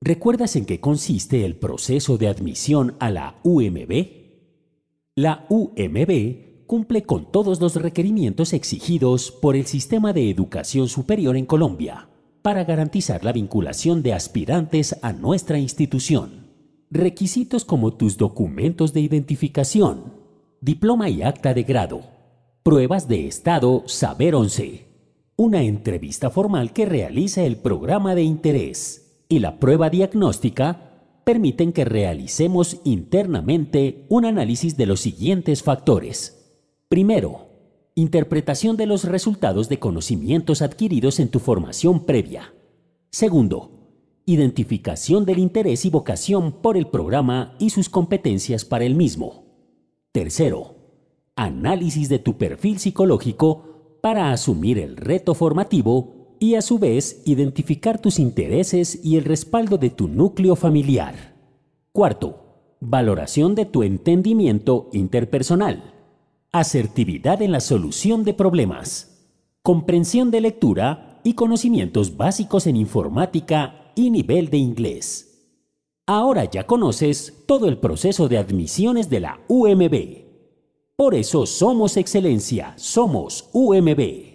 ¿Recuerdas en qué consiste el proceso de admisión a la UMB? La UMB cumple con todos los requerimientos exigidos por el sistema de educación superior en Colombia para garantizar la vinculación de aspirantes a nuestra institución. Requisitos como tus documentos de identificación, diploma y acta de grado, pruebas de estado Saber 11, una entrevista formal que realiza el programa de interés y la prueba diagnóstica permiten que realicemos internamente un análisis de los siguientes factores. Primero, interpretación de los resultados de conocimientos adquiridos en tu formación previa. Segundo, identificación del interés y vocación por el programa y sus competencias para el mismo. Tercero, análisis de tu perfil psicológico para asumir el reto formativo y a su vez identificar tus intereses y el respaldo de tu núcleo familiar. Cuarto, valoración de tu entendimiento interpersonal. Asertividad en la solución de problemas. Comprensión de lectura y conocimientos básicos en informática y nivel de inglés. Ahora ya conoces todo el proceso de admisiones de la UMB. Por eso somos excelencia, somos UMB.